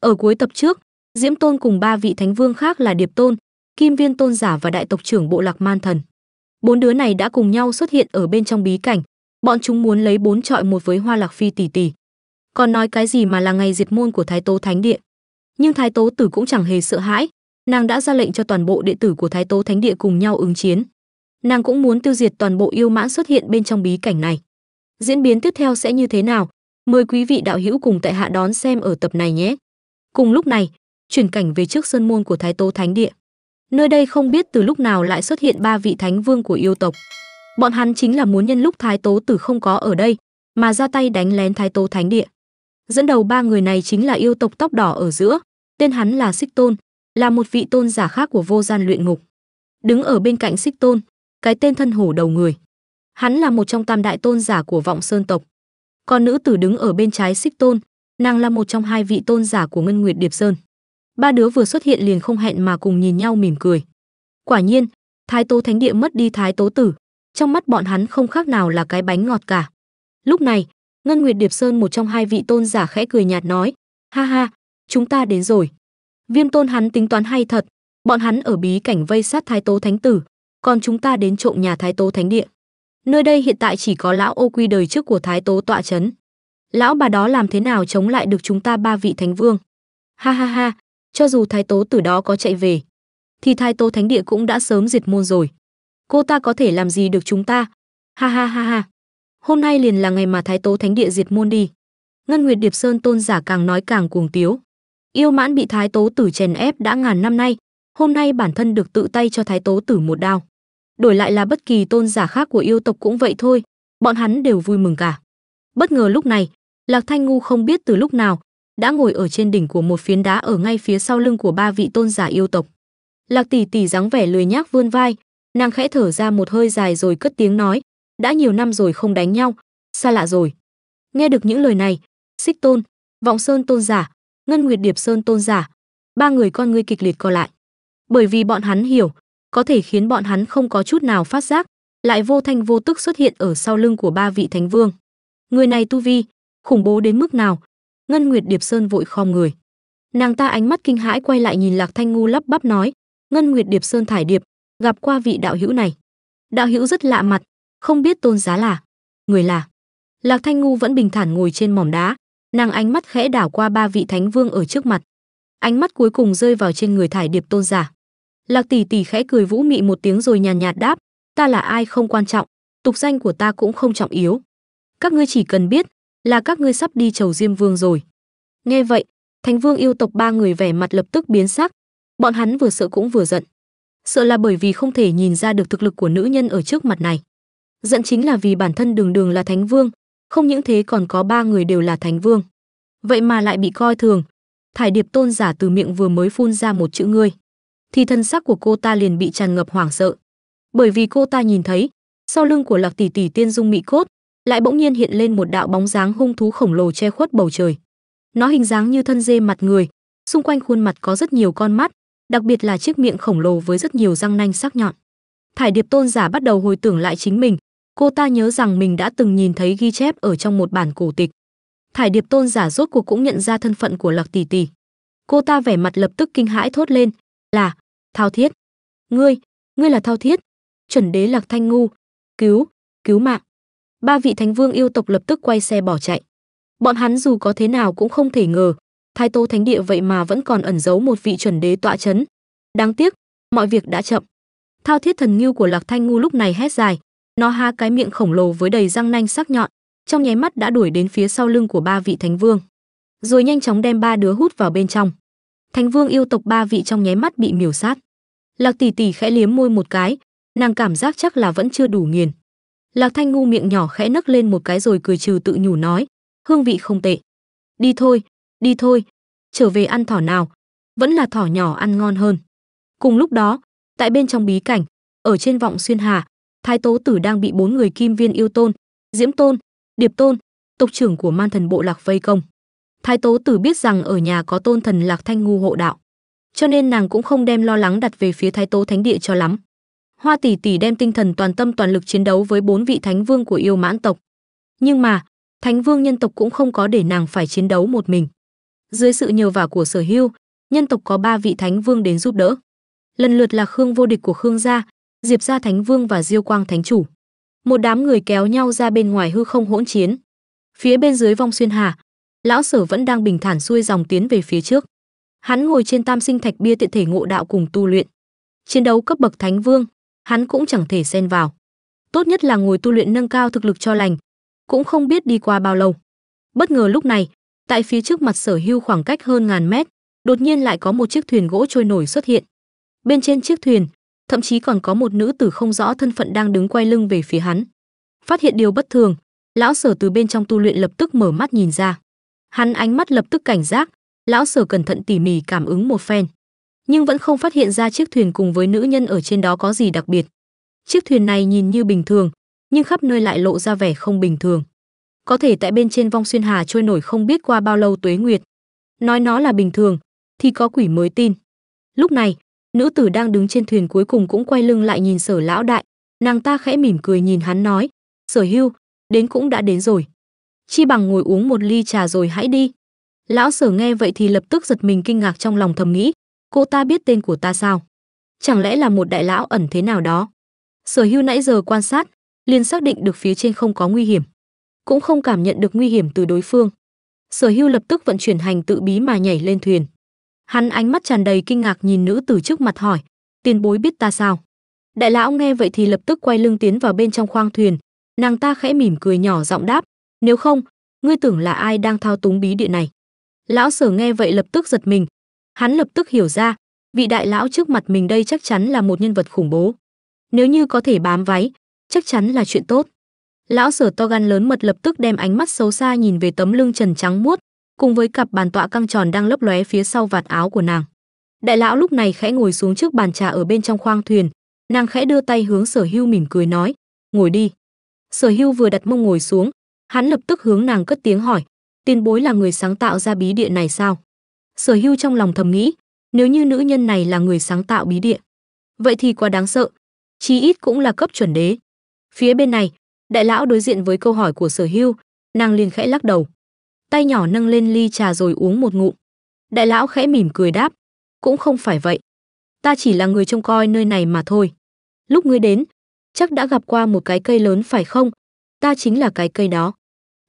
Ở cuối tập trước, Diễm Tôn cùng ba vị thánh vương khác là Điệp Tôn, Kim Viên Tôn giả và đại tộc trưởng bộ Lạc Man Thần. Bốn đứa này đã cùng nhau xuất hiện ở bên trong bí cảnh, bọn chúng muốn lấy bốn trọi một với Hoa Lạc Phi tỷ tỷ. Còn nói cái gì mà là ngày diệt môn của Thái Tố Thánh Địa. Nhưng Thái Tố Tử cũng chẳng hề sợ hãi, nàng đã ra lệnh cho toàn bộ đệ tử của Thái Tố Thánh Địa cùng nhau ứng chiến. Nàng cũng muốn tiêu diệt toàn bộ yêu mãn xuất hiện bên trong bí cảnh này. Diễn biến tiếp theo sẽ như thế nào? Mời quý vị đạo hữu cùng tại hạ đón xem ở tập này nhé. Cùng lúc này, chuyển cảnh về trước sơn môn của Thái Tô Thánh Địa. Nơi đây không biết từ lúc nào lại xuất hiện ba vị thánh vương của yêu tộc. Bọn hắn chính là muốn nhân lúc Thái Tố Tử không có ở đây, mà ra tay đánh lén Thái Tố Thánh Địa. Dẫn đầu ba người này chính là yêu tộc tóc đỏ ở giữa, tên hắn là Xích Tôn, là một vị tôn giả khác của vô gian luyện ngục. Đứng ở bên cạnh Xích Tôn, cái tên thân hổ đầu người. Hắn là một trong tam đại tôn giả của vọng sơn tộc. Còn nữ tử đứng ở bên trái Xích Tôn Nàng là một trong hai vị tôn giả của Ngân Nguyệt Điệp Sơn. Ba đứa vừa xuất hiện liền không hẹn mà cùng nhìn nhau mỉm cười. Quả nhiên, Thái Tố Thánh Địa mất đi Thái Tố Tử, trong mắt bọn hắn không khác nào là cái bánh ngọt cả. Lúc này, Ngân Nguyệt Điệp Sơn một trong hai vị tôn giả khẽ cười nhạt nói, ha ha, chúng ta đến rồi. Viêm tôn hắn tính toán hay thật, bọn hắn ở bí cảnh vây sát Thái Tố Thánh Tử, còn chúng ta đến trộm nhà Thái Tố Thánh Địa. Nơi đây hiện tại chỉ có lão ô quy đời trước của Thái Tố tọa chấn lão bà đó làm thế nào chống lại được chúng ta ba vị thánh vương ha ha ha cho dù thái tố tử đó có chạy về thì thái tố thánh địa cũng đã sớm diệt môn rồi cô ta có thể làm gì được chúng ta ha ha ha ha hôm nay liền là ngày mà thái tố thánh địa diệt môn đi ngân nguyệt điệp sơn tôn giả càng nói càng cuồng tiếu yêu mãn bị thái tố tử chèn ép đã ngàn năm nay hôm nay bản thân được tự tay cho thái tố tử một đao đổi lại là bất kỳ tôn giả khác của yêu tộc cũng vậy thôi bọn hắn đều vui mừng cả bất ngờ lúc này Lạc Thanh Ngu không biết từ lúc nào, đã ngồi ở trên đỉnh của một phiến đá ở ngay phía sau lưng của ba vị tôn giả yêu tộc. Lạc tỷ tỷ dáng vẻ lười nhác vươn vai, nàng khẽ thở ra một hơi dài rồi cất tiếng nói, đã nhiều năm rồi không đánh nhau, xa lạ rồi. Nghe được những lời này, Xích Tôn, Vọng Sơn Tôn giả, Ngân Nguyệt Điệp Sơn Tôn giả, ba người con ngươi kịch liệt co lại. Bởi vì bọn hắn hiểu, có thể khiến bọn hắn không có chút nào phát giác, lại vô thanh vô tức xuất hiện ở sau lưng của ba vị thánh vương. Người này tu vi, khủng bố đến mức nào ngân nguyệt điệp sơn vội khom người nàng ta ánh mắt kinh hãi quay lại nhìn lạc thanh ngu lắp bắp nói ngân nguyệt điệp sơn thải điệp gặp qua vị đạo hữu này đạo hữu rất lạ mặt không biết tôn giá là người là lạc thanh ngu vẫn bình thản ngồi trên mỏm đá nàng ánh mắt khẽ đảo qua ba vị thánh vương ở trước mặt ánh mắt cuối cùng rơi vào trên người thải điệp tôn giả lạc tỷ tỷ khẽ cười vũ mị một tiếng rồi nhàn nhạt đáp ta là ai không quan trọng tục danh của ta cũng không trọng yếu các ngươi chỉ cần biết là các ngươi sắp đi chầu Diêm Vương rồi. Nghe vậy, Thánh Vương yêu tộc ba người vẻ mặt lập tức biến sắc, bọn hắn vừa sợ cũng vừa giận. Sợ là bởi vì không thể nhìn ra được thực lực của nữ nhân ở trước mặt này. Giận chính là vì bản thân đường đường là Thánh Vương, không những thế còn có ba người đều là Thánh Vương. Vậy mà lại bị coi thường. Thải Điệp Tôn giả từ miệng vừa mới phun ra một chữ ngươi, thì thân sắc của cô ta liền bị tràn ngập hoảng sợ. Bởi vì cô ta nhìn thấy, sau lưng của Lạc tỷ tỷ Tiên Dung Mị Cốt, lại bỗng nhiên hiện lên một đạo bóng dáng hung thú khổng lồ che khuất bầu trời. Nó hình dáng như thân dê mặt người, xung quanh khuôn mặt có rất nhiều con mắt, đặc biệt là chiếc miệng khổng lồ với rất nhiều răng nanh sắc nhọn. Thải Điệp Tôn giả bắt đầu hồi tưởng lại chính mình, cô ta nhớ rằng mình đã từng nhìn thấy ghi chép ở trong một bản cổ tịch. Thải Điệp Tôn giả rốt cuộc cũng nhận ra thân phận của Lạc Tỷ Tỷ. Cô ta vẻ mặt lập tức kinh hãi thốt lên, "Là Thao Thiết, ngươi, ngươi là Thao Thiết, chuẩn đế Lạc Thanh ngu, cứu, cứu mạng." ba vị thánh vương yêu tộc lập tức quay xe bỏ chạy. Bọn hắn dù có thế nào cũng không thể ngờ, Thái Tô Thánh Địa vậy mà vẫn còn ẩn giấu một vị chuẩn đế tọa chấn. Đáng tiếc, mọi việc đã chậm. Thao Thiết Thần Ngưu của Lạc Thanh Ngu lúc này hét dài, nó há cái miệng khổng lồ với đầy răng nanh sắc nhọn, trong nháy mắt đã đuổi đến phía sau lưng của ba vị thánh vương, rồi nhanh chóng đem ba đứa hút vào bên trong. Thánh vương yêu tộc ba vị trong nháy mắt bị miểu sát. Lạc Tỷ Tỷ khẽ liếm môi một cái, nàng cảm giác chắc là vẫn chưa đủ nghiền. Lạc Thanh Ngu miệng nhỏ khẽ nấc lên một cái rồi cười trừ tự nhủ nói, hương vị không tệ. Đi thôi, đi thôi, trở về ăn thỏ nào, vẫn là thỏ nhỏ ăn ngon hơn. Cùng lúc đó, tại bên trong bí cảnh, ở trên vọng xuyên hà, Thái Tố Tử đang bị bốn người Kim Viên yêu tôn, Diễm tôn, Điệp tôn, tộc trưởng của Man Thần Bộ Lạc vây công. Thái Tố Tử biết rằng ở nhà có tôn thần Lạc Thanh Ngu hộ đạo, cho nên nàng cũng không đem lo lắng đặt về phía Thái Tố Thánh Địa cho lắm. Hoa tỷ tỷ đem tinh thần toàn tâm toàn lực chiến đấu với bốn vị thánh vương của yêu mãn tộc. Nhưng mà, thánh vương nhân tộc cũng không có để nàng phải chiến đấu một mình. Dưới sự nhờ vả của sở hưu, nhân tộc có ba vị thánh vương đến giúp đỡ. Lần lượt là Khương vô địch của Khương gia, Diệp gia thánh vương và Diêu Quang thánh chủ. Một đám người kéo nhau ra bên ngoài hư không hỗn chiến. Phía bên dưới vong xuyên hà, lão sở vẫn đang bình thản xuôi dòng tiến về phía trước. Hắn ngồi trên tam sinh thạch bia tiện thể ngộ đạo cùng tu luyện. Chiến đấu cấp bậc thánh vương, hắn cũng chẳng thể xen vào. Tốt nhất là ngồi tu luyện nâng cao thực lực cho lành. Cũng không biết đi qua bao lâu. Bất ngờ lúc này, tại phía trước mặt sở hưu khoảng cách hơn ngàn mét, đột nhiên lại có một chiếc thuyền gỗ trôi nổi xuất hiện. Bên trên chiếc thuyền, thậm chí còn có một nữ tử không rõ thân phận đang đứng quay lưng về phía hắn. Phát hiện điều bất thường, lão sở từ bên trong tu luyện lập tức mở mắt nhìn ra. Hắn ánh mắt lập tức cảnh giác, lão sở cẩn thận tỉ mỉ cảm ứng một phen nhưng vẫn không phát hiện ra chiếc thuyền cùng với nữ nhân ở trên đó có gì đặc biệt. Chiếc thuyền này nhìn như bình thường, nhưng khắp nơi lại lộ ra vẻ không bình thường. Có thể tại bên trên vong xuyên hà trôi nổi không biết qua bao lâu tuế nguyệt. Nói nó là bình thường, thì có quỷ mới tin. Lúc này, nữ tử đang đứng trên thuyền cuối cùng cũng quay lưng lại nhìn sở lão đại, nàng ta khẽ mỉm cười nhìn hắn nói, sở hưu, đến cũng đã đến rồi. Chi bằng ngồi uống một ly trà rồi hãy đi. Lão sở nghe vậy thì lập tức giật mình kinh ngạc trong lòng thầm nghĩ, cô ta biết tên của ta sao? Chẳng lẽ là một đại lão ẩn thế nào đó? Sở hưu nãy giờ quan sát, liền xác định được phía trên không có nguy hiểm. Cũng không cảm nhận được nguy hiểm từ đối phương. Sở hưu lập tức vận chuyển hành tự bí mà nhảy lên thuyền. Hắn ánh mắt tràn đầy kinh ngạc nhìn nữ tử trước mặt hỏi, tiền bối biết ta sao? Đại lão nghe vậy thì lập tức quay lưng tiến vào bên trong khoang thuyền. Nàng ta khẽ mỉm cười nhỏ giọng đáp, nếu không, ngươi tưởng là ai đang thao túng bí địa này? Lão sở nghe vậy lập tức giật mình, Hắn lập tức hiểu ra, vị đại lão trước mặt mình đây chắc chắn là một nhân vật khủng bố. Nếu như có thể bám váy, chắc chắn là chuyện tốt. Lão sở to gan lớn mật lập tức đem ánh mắt xấu xa nhìn về tấm lưng trần trắng muốt, cùng với cặp bàn tọa căng tròn đang lấp lóe phía sau vạt áo của nàng. Đại lão lúc này khẽ ngồi xuống trước bàn trà ở bên trong khoang thuyền, nàng khẽ đưa tay hướng sở hưu mỉm cười nói, ngồi đi. Sở hưu vừa đặt mông ngồi xuống, hắn lập tức hướng nàng cất tiếng hỏi, tiền bối là người sáng tạo ra bí địa này sao? sở hưu trong lòng thầm nghĩ nếu như nữ nhân này là người sáng tạo bí địa vậy thì quá đáng sợ chí ít cũng là cấp chuẩn đế phía bên này đại lão đối diện với câu hỏi của sở hưu nàng liền khẽ lắc đầu tay nhỏ nâng lên ly trà rồi uống một ngụm đại lão khẽ mỉm cười đáp cũng không phải vậy ta chỉ là người trông coi nơi này mà thôi lúc ngươi đến chắc đã gặp qua một cái cây lớn phải không ta chính là cái cây đó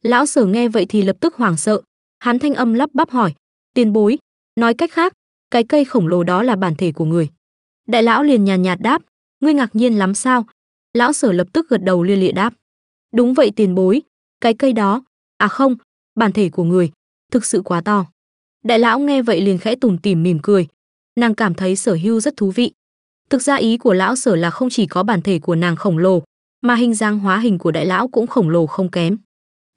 lão sở nghe vậy thì lập tức hoảng sợ hắn thanh âm lắp bắp hỏi tiền bối nói cách khác cái cây khổng lồ đó là bản thể của người đại lão liền nhàn nhạt đáp ngươi ngạc nhiên lắm sao lão sở lập tức gật đầu lia lịa đáp đúng vậy tiền bối cái cây đó à không bản thể của người thực sự quá to đại lão nghe vậy liền khẽ tủm tỉm mỉm cười nàng cảm thấy sở hưu rất thú vị thực ra ý của lão sở là không chỉ có bản thể của nàng khổng lồ mà hình dáng hóa hình của đại lão cũng khổng lồ không kém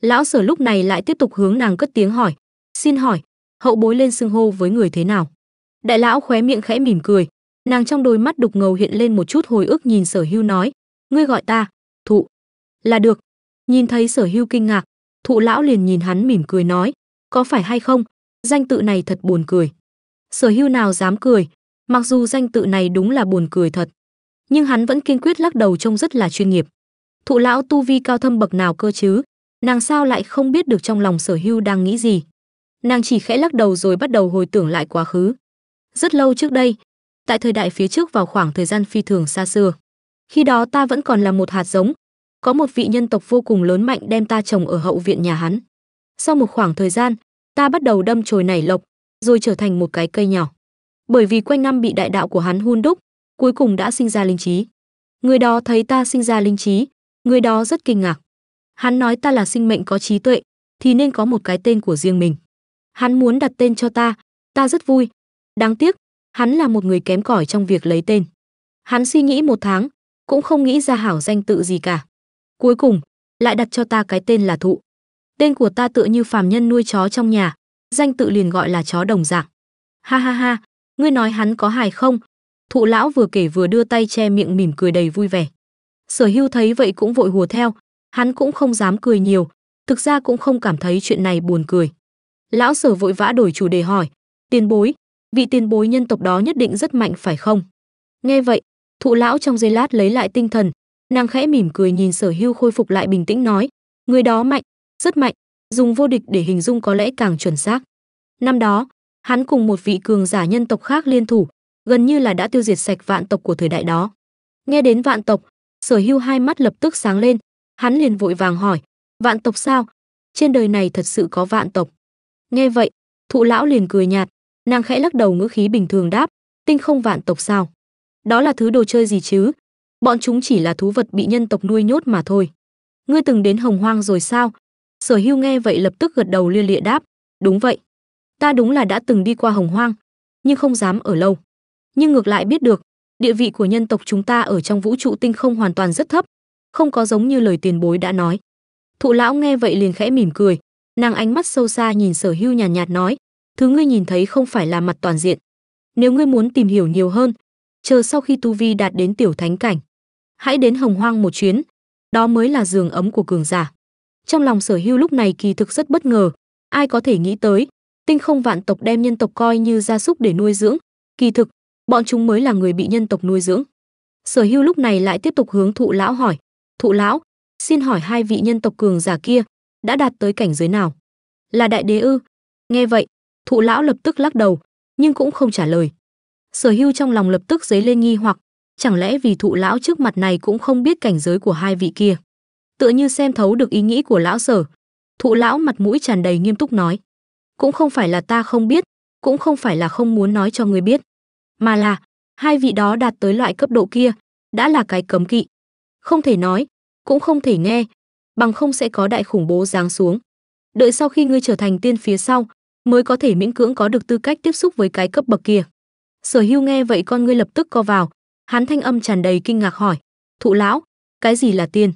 lão sở lúc này lại tiếp tục hướng nàng cất tiếng hỏi xin hỏi hậu bối lên xưng hô với người thế nào đại lão khóe miệng khẽ mỉm cười nàng trong đôi mắt đục ngầu hiện lên một chút hồi ức nhìn sở hưu nói ngươi gọi ta thụ là được nhìn thấy sở hưu kinh ngạc thụ lão liền nhìn hắn mỉm cười nói có phải hay không danh tự này thật buồn cười sở hưu nào dám cười mặc dù danh tự này đúng là buồn cười thật nhưng hắn vẫn kiên quyết lắc đầu trông rất là chuyên nghiệp thụ lão tu vi cao thâm bậc nào cơ chứ nàng sao lại không biết được trong lòng sở hưu đang nghĩ gì nàng chỉ khẽ lắc đầu rồi bắt đầu hồi tưởng lại quá khứ. Rất lâu trước đây, tại thời đại phía trước vào khoảng thời gian phi thường xa xưa, khi đó ta vẫn còn là một hạt giống, có một vị nhân tộc vô cùng lớn mạnh đem ta trồng ở hậu viện nhà hắn. Sau một khoảng thời gian, ta bắt đầu đâm chồi nảy lộc, rồi trở thành một cái cây nhỏ. Bởi vì quanh năm bị đại đạo của hắn hun đúc, cuối cùng đã sinh ra linh trí. Người đó thấy ta sinh ra linh trí, người đó rất kinh ngạc. Hắn nói ta là sinh mệnh có trí tuệ, thì nên có một cái tên của riêng mình. Hắn muốn đặt tên cho ta, ta rất vui. Đáng tiếc, hắn là một người kém cỏi trong việc lấy tên. Hắn suy nghĩ một tháng, cũng không nghĩ ra hảo danh tự gì cả. Cuối cùng, lại đặt cho ta cái tên là Thụ. Tên của ta tựa như phàm nhân nuôi chó trong nhà, danh tự liền gọi là chó đồng dạng. Ha ha ha, ngươi nói hắn có hài không? Thụ lão vừa kể vừa đưa tay che miệng mỉm cười đầy vui vẻ. Sở hưu thấy vậy cũng vội hùa theo, hắn cũng không dám cười nhiều, thực ra cũng không cảm thấy chuyện này buồn cười. Lão sở vội vã đổi chủ đề hỏi, tiền bối, vị tiền bối nhân tộc đó nhất định rất mạnh phải không? Nghe vậy, thụ lão trong giây lát lấy lại tinh thần, nàng khẽ mỉm cười nhìn sở hưu khôi phục lại bình tĩnh nói, người đó mạnh, rất mạnh, dùng vô địch để hình dung có lẽ càng chuẩn xác. Năm đó, hắn cùng một vị cường giả nhân tộc khác liên thủ, gần như là đã tiêu diệt sạch vạn tộc của thời đại đó. Nghe đến vạn tộc, sở hưu hai mắt lập tức sáng lên, hắn liền vội vàng hỏi, vạn tộc sao? Trên đời này thật sự có vạn tộc. Nghe vậy, thụ lão liền cười nhạt, nàng khẽ lắc đầu ngữ khí bình thường đáp, tinh không vạn tộc sao? Đó là thứ đồ chơi gì chứ? Bọn chúng chỉ là thú vật bị nhân tộc nuôi nhốt mà thôi. Ngươi từng đến hồng hoang rồi sao? Sở hưu nghe vậy lập tức gật đầu lia lịa đáp, đúng vậy. Ta đúng là đã từng đi qua hồng hoang, nhưng không dám ở lâu. Nhưng ngược lại biết được, địa vị của nhân tộc chúng ta ở trong vũ trụ tinh không hoàn toàn rất thấp, không có giống như lời tiền bối đã nói. Thụ lão nghe vậy liền khẽ mỉm cười, nàng ánh mắt sâu xa nhìn sở hưu nhàn nhạt, nhạt nói thứ ngươi nhìn thấy không phải là mặt toàn diện nếu ngươi muốn tìm hiểu nhiều hơn chờ sau khi tu vi đạt đến tiểu thánh cảnh hãy đến hồng hoang một chuyến đó mới là giường ấm của cường giả trong lòng sở hưu lúc này kỳ thực rất bất ngờ ai có thể nghĩ tới tinh không vạn tộc đem nhân tộc coi như gia súc để nuôi dưỡng kỳ thực bọn chúng mới là người bị nhân tộc nuôi dưỡng sở hưu lúc này lại tiếp tục hướng thụ lão hỏi thụ lão xin hỏi hai vị nhân tộc cường giả kia đã đạt tới cảnh giới nào? Là đại đế ư? Nghe vậy, thụ lão lập tức lắc đầu, nhưng cũng không trả lời. Sở hưu trong lòng lập tức dấy lên nghi hoặc, chẳng lẽ vì thụ lão trước mặt này cũng không biết cảnh giới của hai vị kia? Tựa như xem thấu được ý nghĩ của lão sở, thụ lão mặt mũi tràn đầy nghiêm túc nói. Cũng không phải là ta không biết, cũng không phải là không muốn nói cho người biết, mà là hai vị đó đạt tới loại cấp độ kia, đã là cái cấm kỵ. Không thể nói, cũng không thể nghe, bằng không sẽ có đại khủng bố giáng xuống. Đợi sau khi ngươi trở thành tiên phía sau, mới có thể miễn cưỡng có được tư cách tiếp xúc với cái cấp bậc kia. Sở Hưu nghe vậy con ngươi lập tức co vào, hắn thanh âm tràn đầy kinh ngạc hỏi: "Thụ lão, cái gì là tiên?"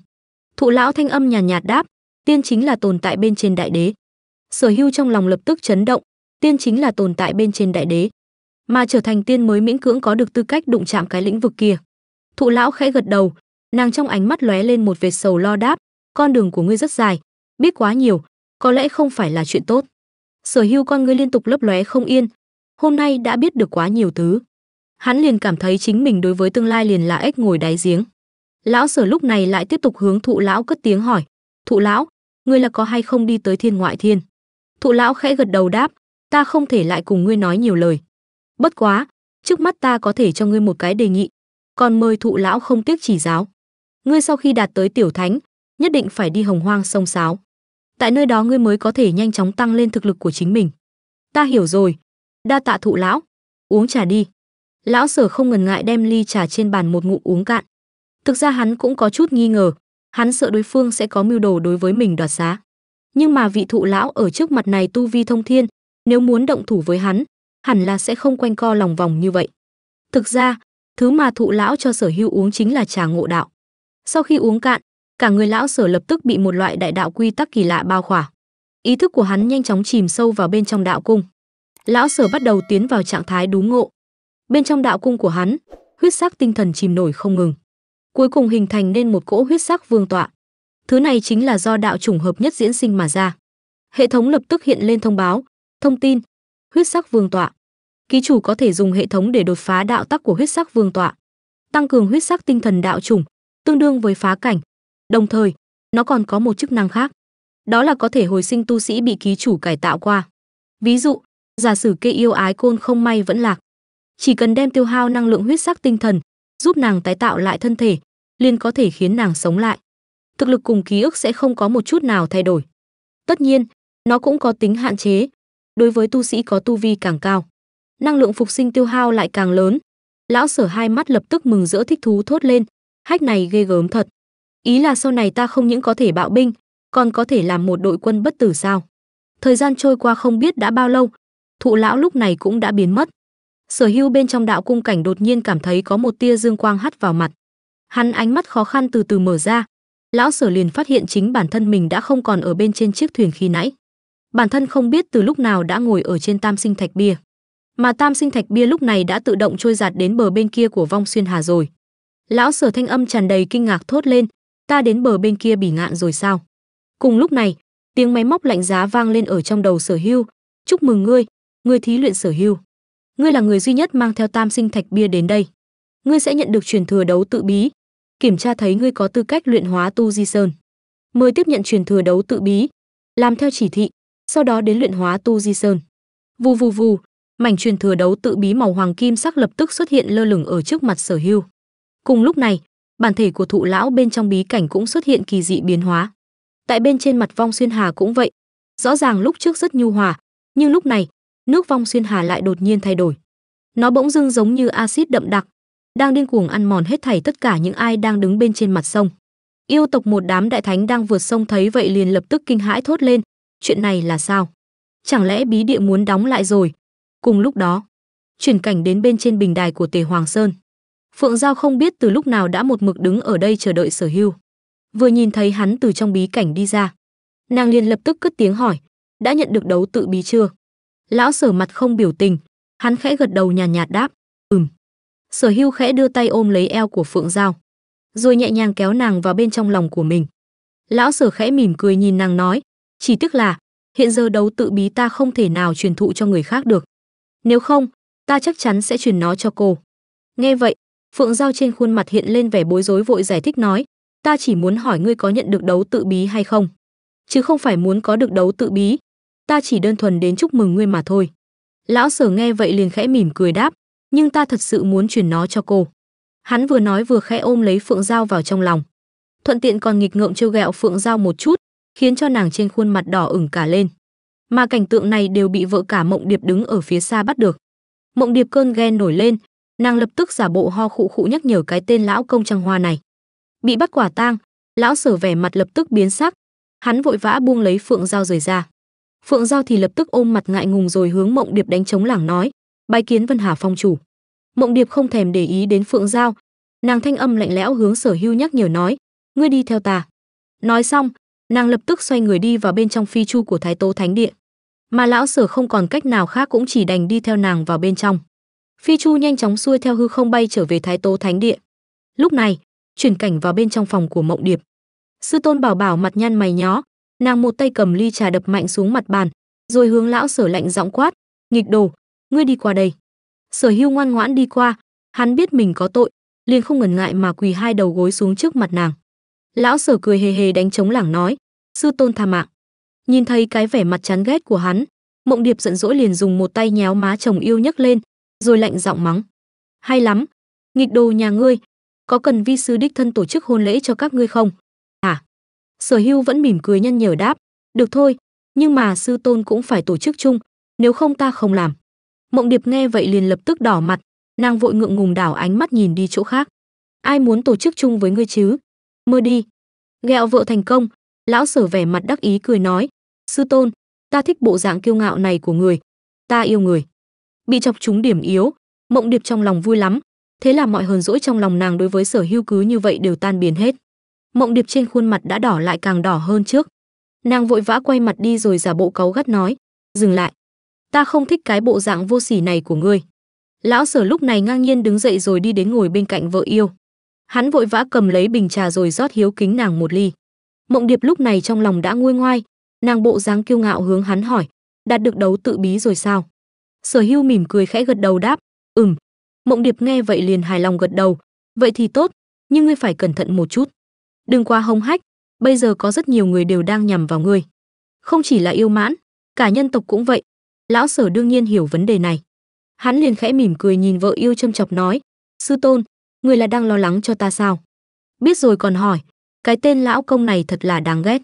Thụ lão thanh âm nhàn nhạt, nhạt đáp: "Tiên chính là tồn tại bên trên đại đế." Sở Hưu trong lòng lập tức chấn động, tiên chính là tồn tại bên trên đại đế, mà trở thành tiên mới miễn cưỡng có được tư cách đụng chạm cái lĩnh vực kia. Thụ lão khẽ gật đầu, nàng trong ánh mắt lóe lên một vệt sầu lo đáp: con đường của ngươi rất dài, biết quá nhiều, có lẽ không phải là chuyện tốt. Sở Hưu con ngươi liên tục lấp lóe không yên, hôm nay đã biết được quá nhiều thứ. Hắn liền cảm thấy chính mình đối với tương lai liền là ếch ngồi đáy giếng. Lão Sở lúc này lại tiếp tục hướng Thụ lão cất tiếng hỏi, "Thụ lão, ngươi là có hay không đi tới Thiên Ngoại Thiên?" Thụ lão khẽ gật đầu đáp, "Ta không thể lại cùng ngươi nói nhiều lời. Bất quá, trước mắt ta có thể cho ngươi một cái đề nghị, còn mời Thụ lão không tiếc chỉ giáo. Ngươi sau khi đạt tới tiểu thánh, nhất định phải đi hồng hoang sông sáo tại nơi đó ngươi mới có thể nhanh chóng tăng lên thực lực của chính mình ta hiểu rồi đa tạ thụ lão uống trà đi lão sở không ngần ngại đem ly trà trên bàn một ngụm uống cạn thực ra hắn cũng có chút nghi ngờ hắn sợ đối phương sẽ có mưu đồ đối với mình đoạt giá nhưng mà vị thụ lão ở trước mặt này tu vi thông thiên nếu muốn động thủ với hắn hẳn là sẽ không quanh co lòng vòng như vậy thực ra thứ mà thụ lão cho sở hưu uống chính là trà ngộ đạo sau khi uống cạn cả người lão sở lập tức bị một loại đại đạo quy tắc kỳ lạ bao khỏa ý thức của hắn nhanh chóng chìm sâu vào bên trong đạo cung lão sở bắt đầu tiến vào trạng thái đúng ngộ bên trong đạo cung của hắn huyết sắc tinh thần chìm nổi không ngừng cuối cùng hình thành nên một cỗ huyết sắc vương tọa thứ này chính là do đạo chủng hợp nhất diễn sinh mà ra hệ thống lập tức hiện lên thông báo thông tin huyết sắc vương tọa ký chủ có thể dùng hệ thống để đột phá đạo tắc của huyết sắc vương tọa tăng cường huyết sắc tinh thần đạo chủng tương đương với phá cảnh Đồng thời, nó còn có một chức năng khác. Đó là có thể hồi sinh tu sĩ bị ký chủ cải tạo qua. Ví dụ, giả sử cây yêu ái côn không may vẫn lạc. Chỉ cần đem tiêu hao năng lượng huyết sắc tinh thần, giúp nàng tái tạo lại thân thể, liền có thể khiến nàng sống lại. Thực lực cùng ký ức sẽ không có một chút nào thay đổi. Tất nhiên, nó cũng có tính hạn chế. Đối với tu sĩ có tu vi càng cao, năng lượng phục sinh tiêu hao lại càng lớn. Lão sở hai mắt lập tức mừng rỡ thích thú thốt lên, hách này ghê gớm thật ý là sau này ta không những có thể bạo binh còn có thể làm một đội quân bất tử sao thời gian trôi qua không biết đã bao lâu thụ lão lúc này cũng đã biến mất sở hưu bên trong đạo cung cảnh đột nhiên cảm thấy có một tia dương quang hắt vào mặt hắn ánh mắt khó khăn từ từ mở ra lão sở liền phát hiện chính bản thân mình đã không còn ở bên trên chiếc thuyền khi nãy bản thân không biết từ lúc nào đã ngồi ở trên tam sinh thạch bia mà tam sinh thạch bia lúc này đã tự động trôi giạt đến bờ bên kia của vong xuyên hà rồi lão sở thanh âm tràn đầy kinh ngạc thốt lên ta đến bờ bên kia bỉ ngạn rồi sao cùng lúc này tiếng máy móc lạnh giá vang lên ở trong đầu sở hưu chúc mừng ngươi ngươi thí luyện sở hưu ngươi là người duy nhất mang theo tam sinh thạch bia đến đây ngươi sẽ nhận được truyền thừa đấu tự bí kiểm tra thấy ngươi có tư cách luyện hóa tu di sơn Mời tiếp nhận truyền thừa đấu tự bí làm theo chỉ thị sau đó đến luyện hóa tu di sơn vù vù vù mảnh truyền thừa đấu tự bí màu hoàng kim sắc lập tức xuất hiện lơ lửng ở trước mặt sở hưu cùng lúc này bản thể của thụ lão bên trong bí cảnh cũng xuất hiện kỳ dị biến hóa tại bên trên mặt vong xuyên hà cũng vậy rõ ràng lúc trước rất nhu hòa nhưng lúc này nước vong xuyên hà lại đột nhiên thay đổi nó bỗng dưng giống như axit đậm đặc đang điên cuồng ăn mòn hết thảy tất cả những ai đang đứng bên trên mặt sông yêu tộc một đám đại thánh đang vượt sông thấy vậy liền lập tức kinh hãi thốt lên chuyện này là sao chẳng lẽ bí địa muốn đóng lại rồi cùng lúc đó chuyển cảnh đến bên trên bình đài của tề hoàng sơn Phượng Giao không biết từ lúc nào đã một mực đứng ở đây chờ đợi Sở Hưu. Vừa nhìn thấy hắn từ trong bí cảnh đi ra, nàng liền lập tức cất tiếng hỏi, đã nhận được đấu tự bí chưa? Lão Sở mặt không biểu tình, hắn khẽ gật đầu nhàn nhạt, nhạt đáp, "Ừm." Sở Hưu khẽ đưa tay ôm lấy eo của Phượng Giao, rồi nhẹ nhàng kéo nàng vào bên trong lòng của mình. Lão Sở khẽ mỉm cười nhìn nàng nói, "Chỉ tiếc là, hiện giờ đấu tự bí ta không thể nào truyền thụ cho người khác được. Nếu không, ta chắc chắn sẽ truyền nó cho cô." Nghe vậy, Phượng Giao trên khuôn mặt hiện lên vẻ bối rối vội giải thích nói, ta chỉ muốn hỏi ngươi có nhận được đấu tự bí hay không, chứ không phải muốn có được đấu tự bí, ta chỉ đơn thuần đến chúc mừng ngươi mà thôi. Lão sở nghe vậy liền khẽ mỉm cười đáp, nhưng ta thật sự muốn truyền nó cho cô. Hắn vừa nói vừa khẽ ôm lấy Phượng Giao vào trong lòng. Thuận tiện còn nghịch ngợm trêu ghẹo Phượng Giao một chút, khiến cho nàng trên khuôn mặt đỏ ửng cả lên. Mà cảnh tượng này đều bị vợ cả Mộng Điệp đứng ở phía xa bắt được. Mộng Điệp cơn ghen nổi lên, nàng lập tức giả bộ ho khụ khụ nhắc nhở cái tên lão công trăng hoa này bị bắt quả tang lão sở vẻ mặt lập tức biến sắc hắn vội vã buông lấy phượng dao rời ra phượng dao thì lập tức ôm mặt ngại ngùng rồi hướng mộng điệp đánh trống lảng nói bái kiến vân hà phong chủ mộng điệp không thèm để ý đến phượng dao nàng thanh âm lạnh lẽo hướng sở hưu nhắc nhở nói ngươi đi theo ta nói xong nàng lập tức xoay người đi vào bên trong phi chu của thái tố thánh điện mà lão sở không còn cách nào khác cũng chỉ đành đi theo nàng vào bên trong Phi Chu nhanh chóng xuôi theo hư không bay trở về Thái Tố Thánh Điện. Lúc này, chuyển cảnh vào bên trong phòng của Mộng Điệp. Sư tôn Bảo Bảo mặt nhăn mày nhó, nàng một tay cầm ly trà đập mạnh xuống mặt bàn, rồi hướng lão Sở lạnh giọng quát, "Nghịch đồ, ngươi đi qua đây." Sở Hưu ngoan ngoãn đi qua, hắn biết mình có tội, liền không ngần ngại mà quỳ hai đầu gối xuống trước mặt nàng. Lão Sở cười hề hề đánh trống lảng nói, "Sư tôn tha mạng." Nhìn thấy cái vẻ mặt chán ghét của hắn, Mộng Điệp giận dỗi liền dùng một tay nhéo má chồng yêu nhấc lên, rồi lạnh giọng mắng. Hay lắm, nghịch đồ nhà ngươi, có cần vi sư đích thân tổ chức hôn lễ cho các ngươi không? À, sở hưu vẫn mỉm cười nhăn nhở đáp, được thôi, nhưng mà sư tôn cũng phải tổ chức chung, nếu không ta không làm. Mộng điệp nghe vậy liền lập tức đỏ mặt, nàng vội ngượng ngùng đảo ánh mắt nhìn đi chỗ khác. Ai muốn tổ chức chung với ngươi chứ? Mơ đi. gẹo vợ thành công, lão sở vẻ mặt đắc ý cười nói, sư tôn, ta thích bộ dạng kiêu ngạo này của người, ta yêu người bị chọc trúng điểm yếu mộng điệp trong lòng vui lắm thế là mọi hờn dỗi trong lòng nàng đối với sở hưu cứ như vậy đều tan biến hết mộng điệp trên khuôn mặt đã đỏ lại càng đỏ hơn trước nàng vội vã quay mặt đi rồi giả bộ cáu gắt nói dừng lại ta không thích cái bộ dạng vô sỉ này của ngươi lão sở lúc này ngang nhiên đứng dậy rồi đi đến ngồi bên cạnh vợ yêu hắn vội vã cầm lấy bình trà rồi rót hiếu kính nàng một ly mộng điệp lúc này trong lòng đã nguôi ngoai nàng bộ dáng kiêu ngạo hướng hắn hỏi đạt được đấu tự bí rồi sao Sở Hưu mỉm cười khẽ gật đầu đáp, "Ừm." Mộng Điệp nghe vậy liền hài lòng gật đầu, "Vậy thì tốt, nhưng ngươi phải cẩn thận một chút. Đừng quá hống hách, bây giờ có rất nhiều người đều đang nhằm vào ngươi. Không chỉ là yêu mãn, cả nhân tộc cũng vậy." Lão Sở đương nhiên hiểu vấn đề này. Hắn liền khẽ mỉm cười nhìn vợ yêu châm chọc nói, "Sư tôn, người là đang lo lắng cho ta sao?" Biết rồi còn hỏi, cái tên lão công này thật là đáng ghét.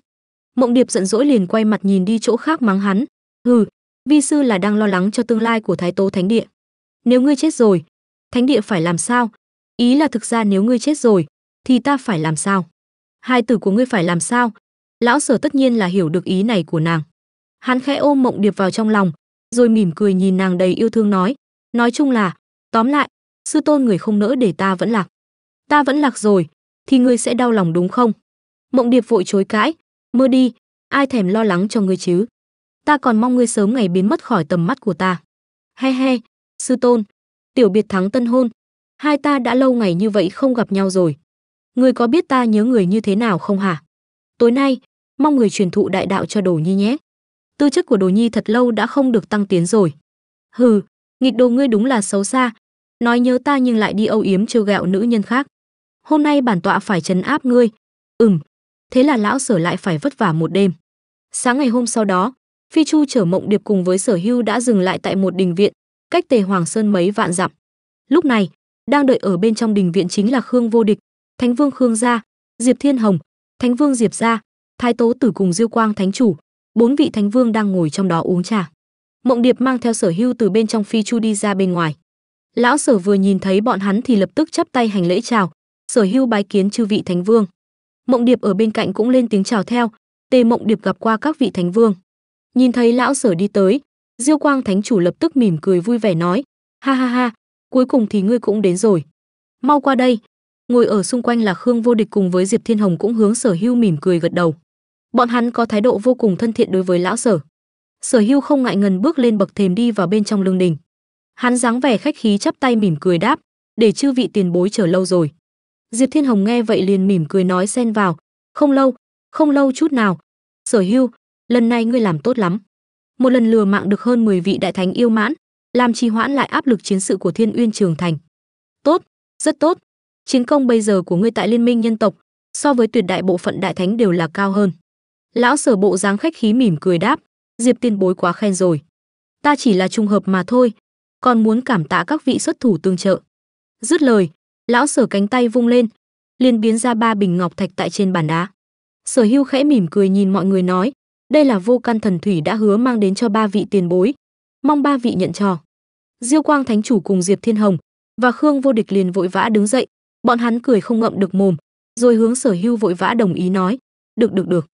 Mộng Điệp giận dỗi liền quay mặt nhìn đi chỗ khác mắng hắn, "Hừ, vi sư là đang lo lắng cho tương lai của thái tố thánh địa nếu ngươi chết rồi thánh địa phải làm sao ý là thực ra nếu ngươi chết rồi thì ta phải làm sao hai tử của ngươi phải làm sao lão sở tất nhiên là hiểu được ý này của nàng hắn khẽ ôm mộng điệp vào trong lòng rồi mỉm cười nhìn nàng đầy yêu thương nói nói chung là tóm lại sư tôn người không nỡ để ta vẫn lạc ta vẫn lạc rồi thì ngươi sẽ đau lòng đúng không mộng điệp vội chối cãi mơ đi ai thèm lo lắng cho ngươi chứ ta còn mong ngươi sớm ngày biến mất khỏi tầm mắt của ta. He he, sư tôn, tiểu biệt thắng tân hôn, hai ta đã lâu ngày như vậy không gặp nhau rồi. Ngươi có biết ta nhớ người như thế nào không hả? Tối nay, mong người truyền thụ đại đạo cho Đồ Nhi nhé. Tư chất của Đồ Nhi thật lâu đã không được tăng tiến rồi. Hừ, nghịch đồ ngươi đúng là xấu xa. Nói nhớ ta nhưng lại đi âu yếm trêu gẹo nữ nhân khác. Hôm nay bản tọa phải trấn áp ngươi. Ừm, thế là lão sở lại phải vất vả một đêm. Sáng ngày hôm sau đó, Phi Chu chở Mộng Điệp cùng với Sở Hưu đã dừng lại tại một đình viện, cách Tề Hoàng Sơn mấy vạn dặm. Lúc này, đang đợi ở bên trong đình viện chính là Khương Vô Địch, Thánh Vương Khương gia, Diệp Thiên Hồng, Thánh Vương Diệp gia, Thái Tố Tử cùng Diêu Quang Thánh chủ, bốn vị thánh vương đang ngồi trong đó uống trà. Mộng Điệp mang theo Sở Hưu từ bên trong Phi Chu đi ra bên ngoài. Lão Sở vừa nhìn thấy bọn hắn thì lập tức chắp tay hành lễ chào, Sở Hưu bái kiến chư vị thánh vương. Mộng Điệp ở bên cạnh cũng lên tiếng chào theo, Tề Mộng Điệp gặp qua các vị thánh vương. Nhìn thấy lão sở đi tới, Diêu Quang Thánh chủ lập tức mỉm cười vui vẻ nói, ha ha ha, cuối cùng thì ngươi cũng đến rồi. Mau qua đây. Ngồi ở xung quanh là Khương Vô Địch cùng với Diệp Thiên Hồng cũng hướng Sở Hưu mỉm cười gật đầu. Bọn hắn có thái độ vô cùng thân thiện đối với lão Sở. Sở Hưu không ngại ngần bước lên bậc thềm đi vào bên trong lương đình. Hắn dáng vẻ khách khí chắp tay mỉm cười đáp, để chư vị tiền bối chờ lâu rồi. Diệp Thiên Hồng nghe vậy liền mỉm cười nói xen vào, không lâu, không lâu chút nào. Sở Hưu, lần này ngươi làm tốt lắm một lần lừa mạng được hơn 10 vị đại thánh yêu mãn làm trì hoãn lại áp lực chiến sự của thiên uyên trường thành tốt rất tốt chiến công bây giờ của ngươi tại liên minh nhân tộc so với tuyệt đại bộ phận đại thánh đều là cao hơn lão sở bộ dáng khách khí mỉm cười đáp diệp tiên bối quá khen rồi ta chỉ là trùng hợp mà thôi còn muốn cảm tạ các vị xuất thủ tương trợ dứt lời lão sở cánh tay vung lên liền biến ra ba bình ngọc thạch tại trên bàn đá sở hưu khẽ mỉm cười nhìn mọi người nói đây là vô căn thần thủy đã hứa mang đến cho ba vị tiền bối, mong ba vị nhận trò. Diêu Quang Thánh Chủ cùng Diệp Thiên Hồng và Khương Vô Địch liền vội vã đứng dậy, bọn hắn cười không ngậm được mồm, rồi hướng Sở Hưu vội vã đồng ý nói, "Được được được.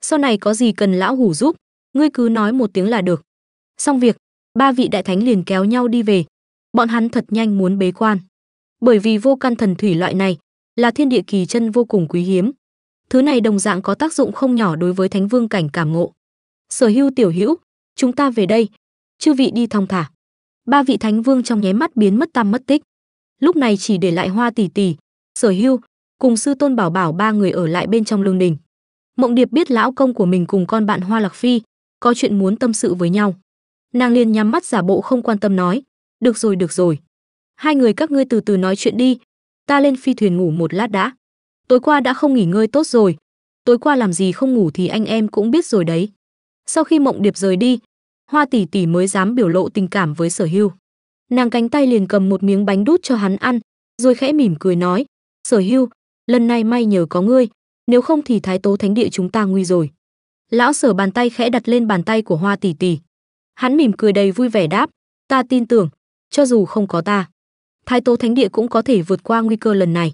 Sau này có gì cần lão hủ giúp, ngươi cứ nói một tiếng là được." Xong việc, ba vị đại thánh liền kéo nhau đi về. Bọn hắn thật nhanh muốn bế quan, bởi vì vô căn thần thủy loại này là thiên địa kỳ chân vô cùng quý hiếm, Thứ này đồng dạng có tác dụng không nhỏ đối với thánh vương cảnh cảm ngộ. Sở Hưu tiểu hữu, chúng ta về đây. Chư vị đi thong thả. Ba vị thánh vương trong nháy mắt biến mất tăm mất tích. Lúc này chỉ để lại Hoa tỷ tỷ, Sở Hưu cùng sư tôn Bảo Bảo ba người ở lại bên trong lương đình. Mộng Điệp biết lão công của mình cùng con bạn Hoa Lạc Phi có chuyện muốn tâm sự với nhau. Nàng liền nhắm mắt giả bộ không quan tâm nói, "Được rồi, được rồi. Hai người các ngươi từ từ nói chuyện đi, ta lên phi thuyền ngủ một lát đã." Tối qua đã không nghỉ ngơi tốt rồi. Tối qua làm gì không ngủ thì anh em cũng biết rồi đấy. Sau khi Mộng Điệp rời đi, Hoa tỷ tỷ mới dám biểu lộ tình cảm với Sở Hưu. Nàng cánh tay liền cầm một miếng bánh đút cho hắn ăn, rồi khẽ mỉm cười nói, "Sở Hưu, lần này may nhờ có ngươi, nếu không thì Thái Tố Thánh địa chúng ta nguy rồi." Lão Sở bàn tay khẽ đặt lên bàn tay của Hoa tỷ tỷ. Hắn mỉm cười đầy vui vẻ đáp, "Ta tin tưởng, cho dù không có ta, Thái Tố Thánh địa cũng có thể vượt qua nguy cơ lần này."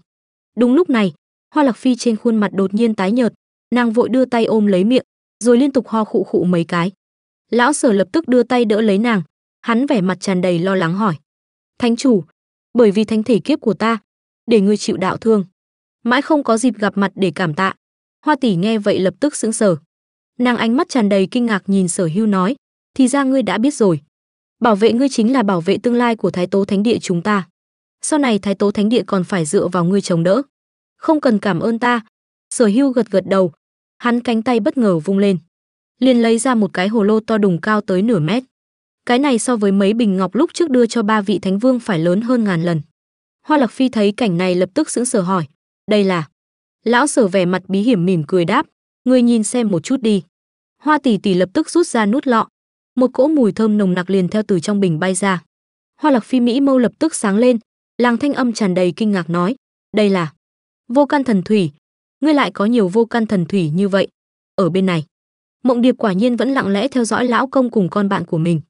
Đúng lúc này, Hoa Lạc Phi trên khuôn mặt đột nhiên tái nhợt, nàng vội đưa tay ôm lấy miệng, rồi liên tục ho khụ khụ mấy cái. Lão Sở lập tức đưa tay đỡ lấy nàng, hắn vẻ mặt tràn đầy lo lắng hỏi: "Thánh chủ, bởi vì thánh thể kiếp của ta, để ngươi chịu đạo thương, mãi không có dịp gặp mặt để cảm tạ." Hoa tỷ nghe vậy lập tức sững sờ. Nàng ánh mắt tràn đầy kinh ngạc nhìn Sở Hưu nói: "Thì ra ngươi đã biết rồi. Bảo vệ ngươi chính là bảo vệ tương lai của Thái Tố Thánh địa chúng ta. Sau này Thái Tố Thánh địa còn phải dựa vào ngươi chống đỡ." không cần cảm ơn ta. Sở hưu gật gật đầu, hắn cánh tay bất ngờ vung lên. Liền lấy ra một cái hồ lô to đùng cao tới nửa mét. Cái này so với mấy bình ngọc lúc trước đưa cho ba vị thánh vương phải lớn hơn ngàn lần. Hoa Lạc Phi thấy cảnh này lập tức sững sờ hỏi, đây là... Lão sở vẻ mặt bí hiểm mỉm cười đáp, ngươi nhìn xem một chút đi. Hoa tỷ tỷ lập tức rút ra nút lọ, một cỗ mùi thơm nồng nặc liền theo từ trong bình bay ra. Hoa Lạc Phi Mỹ mâu lập tức sáng lên, làng thanh âm tràn đầy kinh ngạc nói, đây là vô căn thần thủy ngươi lại có nhiều vô căn thần thủy như vậy ở bên này mộng điệp quả nhiên vẫn lặng lẽ theo dõi lão công cùng con bạn của mình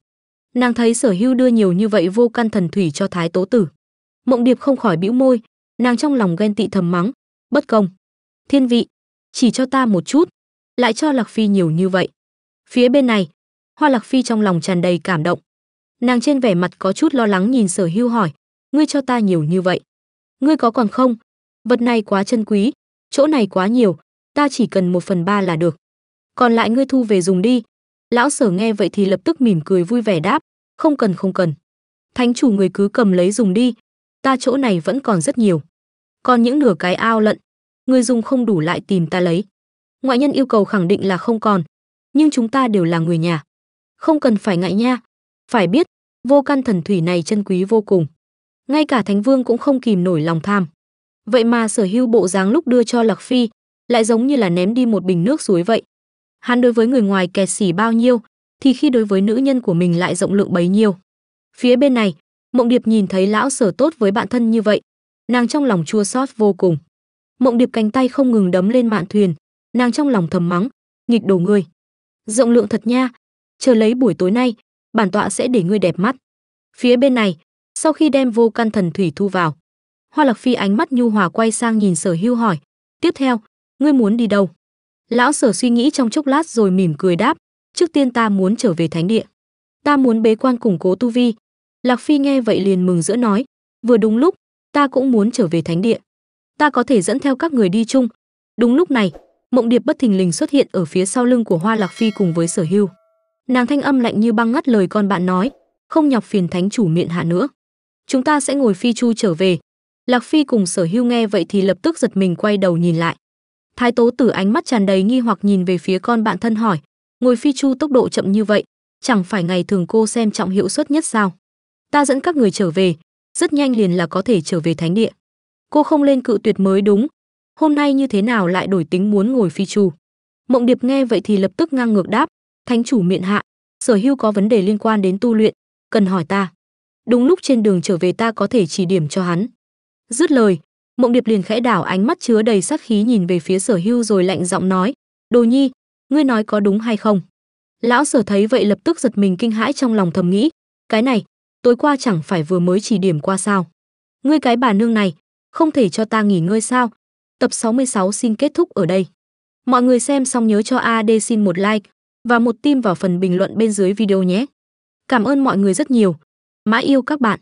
nàng thấy sở hưu đưa nhiều như vậy vô căn thần thủy cho thái tố tử mộng điệp không khỏi bĩu môi nàng trong lòng ghen tị thầm mắng bất công thiên vị chỉ cho ta một chút lại cho lạc phi nhiều như vậy phía bên này hoa lạc phi trong lòng tràn đầy cảm động nàng trên vẻ mặt có chút lo lắng nhìn sở hưu hỏi ngươi cho ta nhiều như vậy ngươi có còn không vật này quá chân quý chỗ này quá nhiều ta chỉ cần một phần ba là được còn lại ngươi thu về dùng đi lão sở nghe vậy thì lập tức mỉm cười vui vẻ đáp không cần không cần thánh chủ người cứ cầm lấy dùng đi ta chỗ này vẫn còn rất nhiều còn những nửa cái ao lận người dùng không đủ lại tìm ta lấy ngoại nhân yêu cầu khẳng định là không còn nhưng chúng ta đều là người nhà không cần phải ngại nha phải biết vô căn thần thủy này chân quý vô cùng ngay cả thánh vương cũng không kìm nổi lòng tham Vậy mà sở hưu bộ dáng lúc đưa cho Lạc Phi, lại giống như là ném đi một bình nước suối vậy. Hắn đối với người ngoài kẹt xỉ bao nhiêu, thì khi đối với nữ nhân của mình lại rộng lượng bấy nhiêu. Phía bên này, Mộng Điệp nhìn thấy lão sở tốt với bạn thân như vậy, nàng trong lòng chua xót vô cùng. Mộng Điệp cánh tay không ngừng đấm lên mạn thuyền, nàng trong lòng thầm mắng, nghịch đồ ngươi. Rộng lượng thật nha, chờ lấy buổi tối nay, bản tọa sẽ để ngươi đẹp mắt. Phía bên này, sau khi đem vô căn thần thủy thu vào, Hoa Lạc Phi ánh mắt nhu hòa quay sang nhìn Sở Hưu hỏi, "Tiếp theo, ngươi muốn đi đâu?" Lão Sở suy nghĩ trong chốc lát rồi mỉm cười đáp, "Trước tiên ta muốn trở về thánh địa. Ta muốn bế quan củng cố tu vi." Lạc Phi nghe vậy liền mừng rỡ nói, "Vừa đúng lúc, ta cũng muốn trở về thánh địa. Ta có thể dẫn theo các người đi chung." Đúng lúc này, Mộng Điệp bất thình lình xuất hiện ở phía sau lưng của Hoa Lạc Phi cùng với Sở Hưu. Nàng thanh âm lạnh như băng ngắt lời con bạn nói, "Không nhọc phiền thánh chủ miệng hạ nữa. Chúng ta sẽ ngồi phi chu trở về, Lạc Phi cùng sở hưu nghe vậy thì lập tức giật mình quay đầu nhìn lại. Thái tố tử ánh mắt tràn đầy nghi hoặc nhìn về phía con bạn thân hỏi, ngồi phi chu tốc độ chậm như vậy, chẳng phải ngày thường cô xem trọng hiệu suất nhất sao. Ta dẫn các người trở về, rất nhanh liền là có thể trở về thánh địa. Cô không lên cự tuyệt mới đúng, hôm nay như thế nào lại đổi tính muốn ngồi phi chu. Mộng Điệp nghe vậy thì lập tức ngang ngược đáp, thánh chủ miệng hạ, sở hưu có vấn đề liên quan đến tu luyện, cần hỏi ta. Đúng lúc trên đường trở về ta có thể chỉ điểm cho hắn dứt lời mộng điệp liền khẽ đảo ánh mắt chứa đầy sát khí nhìn về phía sở hưu rồi lạnh giọng nói đồ nhi ngươi nói có đúng hay không lão sở thấy vậy lập tức giật mình kinh hãi trong lòng thầm nghĩ cái này tối qua chẳng phải vừa mới chỉ điểm qua sao ngươi cái bà nương này không thể cho ta nghỉ ngơi sao tập 66 xin kết thúc ở đây mọi người xem xong nhớ cho ad xin một like và một tim vào phần bình luận bên dưới video nhé cảm ơn mọi người rất nhiều mãi yêu các bạn